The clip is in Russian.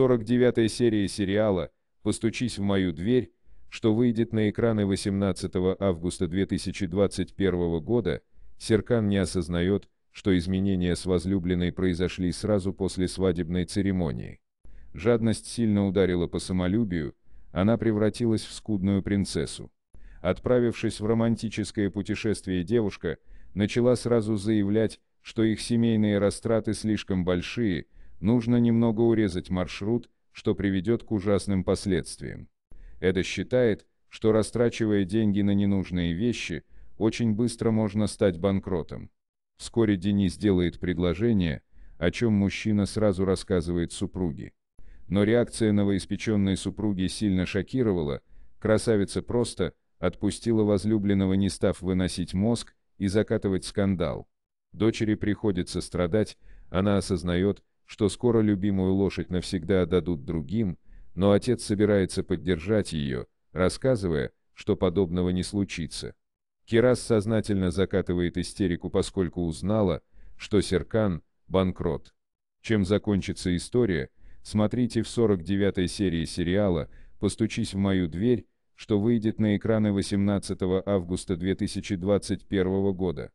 49 серии сериала «Постучись в мою дверь», что выйдет на экраны 18 августа 2021 года, Серкан не осознает, что изменения с возлюбленной произошли сразу после свадебной церемонии. Жадность сильно ударила по самолюбию, она превратилась в скудную принцессу. Отправившись в романтическое путешествие девушка, начала сразу заявлять, что их семейные растраты слишком большие – нужно немного урезать маршрут, что приведет к ужасным последствиям. Эда считает, что растрачивая деньги на ненужные вещи, очень быстро можно стать банкротом. Вскоре Денис делает предложение, о чем мужчина сразу рассказывает супруге. Но реакция новоиспеченной супруги сильно шокировала, красавица просто отпустила возлюбленного не став выносить мозг и закатывать скандал. Дочери приходится страдать, она осознает, что скоро любимую лошадь навсегда отдадут другим, но отец собирается поддержать ее, рассказывая, что подобного не случится. Кирас сознательно закатывает истерику, поскольку узнала, что Серкан – банкрот. Чем закончится история, смотрите в 49-й серии сериала «Постучись в мою дверь», что выйдет на экраны 18 августа 2021 года.